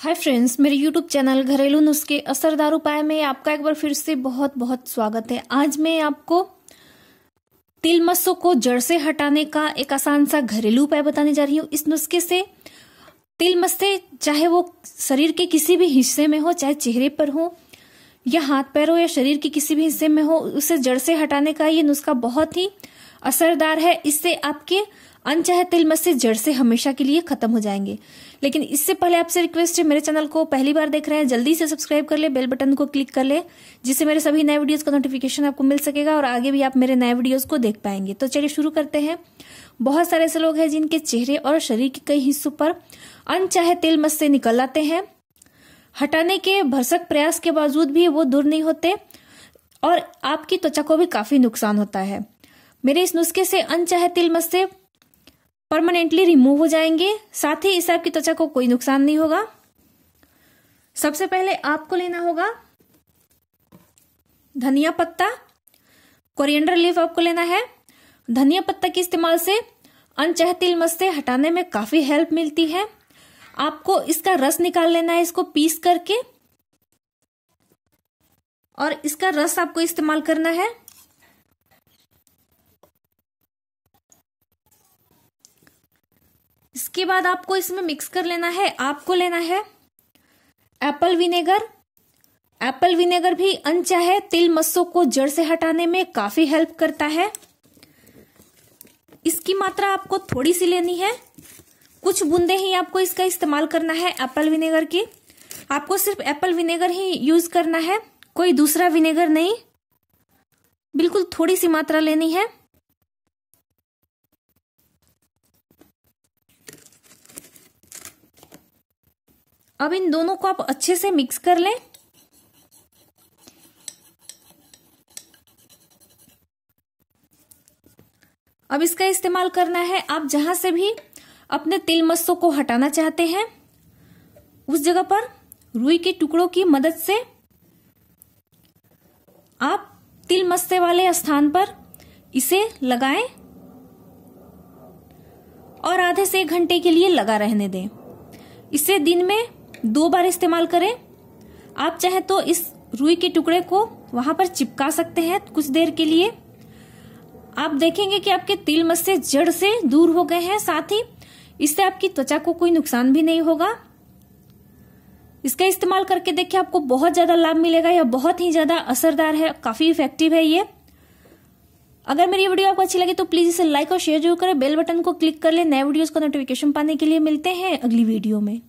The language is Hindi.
हाय फ्रेंड्स मेरे यूट्यूब चैनल घरेलू नुस्खे असरदार उपाय में आपका एक बार फिर से बहुत बहुत स्वागत है आज मैं आपको तिल मस्सों को जड़ से हटाने का एक आसान सा घरेलू उपाय बताने जा रही हूँ इस नुस्खे से तिल मस्से चाहे वो शरीर के किसी भी हिस्से में हो चाहे चेहरे पर हो या हाथ पैर हो या शरीर के किसी भी हिस्से में हो उसे जड़ से हटाने का ये नुस्खा बहुत ही असरदार है इससे आपके अनचाहे तिल से जड़ से हमेशा के लिए खत्म हो जाएंगे लेकिन इससे पहले आपसे रिक्वेस्ट है मेरे चैनल को पहली बार देख रहे हैं जल्दी से सब्सक्राइब कर ले बेल बटन को क्लिक कर ले जिससे मेरे सभी नए वीडियोस का नोटिफिकेशन आपको मिल सकेगा और आगे भी आप मेरे नए वीडियोस को देख पाएंगे तो चलिए शुरू करते हैं बहुत सारे ऐसे लोग हैं जिनके चेहरे और शरीर के कई हिस्सों पर अनचाहे तिल मस्से निकल आते हैं हटाने के भरसक प्रयास के बावजूद भी वो दूर नहीं होते और आपकी त्वचा को भी काफी नुकसान होता है मेरे इस नुस्खे से अनचाहे तिल मस्से परमानेंटली रिमूव हो जाएंगे साथ ही इस आपकी त्वचा को कोई नुकसान नहीं होगा सबसे पहले आपको लेना होगा धनिया पत्ता कोरिएंडर लीफ आपको लेना है धनिया पत्ता के इस्तेमाल से अनचहती तिल मस्ते हटाने में काफी हेल्प मिलती है आपको इसका रस निकाल लेना है इसको पीस करके और इसका रस आपको इस्तेमाल करना है इसके बाद आपको इसमें मिक्स कर लेना है आपको लेना है एप्पल विनेगर एप्पल विनेगर भी अनचाहे तिल मस्सों को जड़ से हटाने में काफी हेल्प करता है इसकी मात्रा आपको थोड़ी सी लेनी है कुछ बूंदे ही आपको इसका इस्तेमाल करना है एप्पल विनेगर की आपको सिर्फ एप्पल विनेगर ही यूज करना है कोई दूसरा विनेगर नहीं बिल्कुल थोड़ी सी मात्रा लेनी है अब इन दोनों को आप अच्छे से मिक्स कर लें अब इसका इस्तेमाल करना है आप जहां से भी अपने तिल मस्सों को हटाना चाहते हैं उस जगह पर रुई के टुकड़ों की मदद से आप तिल मस्से वाले स्थान पर इसे लगाएं और आधे से एक घंटे के लिए लगा रहने दें इसे दिन में दो बार इस्तेमाल करें आप चाहे तो इस रुई के टुकड़े को वहां पर चिपका सकते हैं कुछ देर के लिए आप देखेंगे कि आपके तिल मस्से जड़ से दूर हो गए हैं साथ ही इससे आपकी त्वचा को कोई नुकसान भी नहीं होगा इसका इस्तेमाल करके देखिए आपको बहुत ज्यादा लाभ मिलेगा यह बहुत ही ज्यादा असरदार है काफी इफेक्टिव है ये अगर मेरी वीडियो आपको अच्छी लगी तो प्लीज इसे लाइक और शेयर जरूर करें बेल बटन को क्लिक कर ले नए वीडियोस का नोटिफिकेशन पाने के लिए मिलते हैं अगली वीडियो में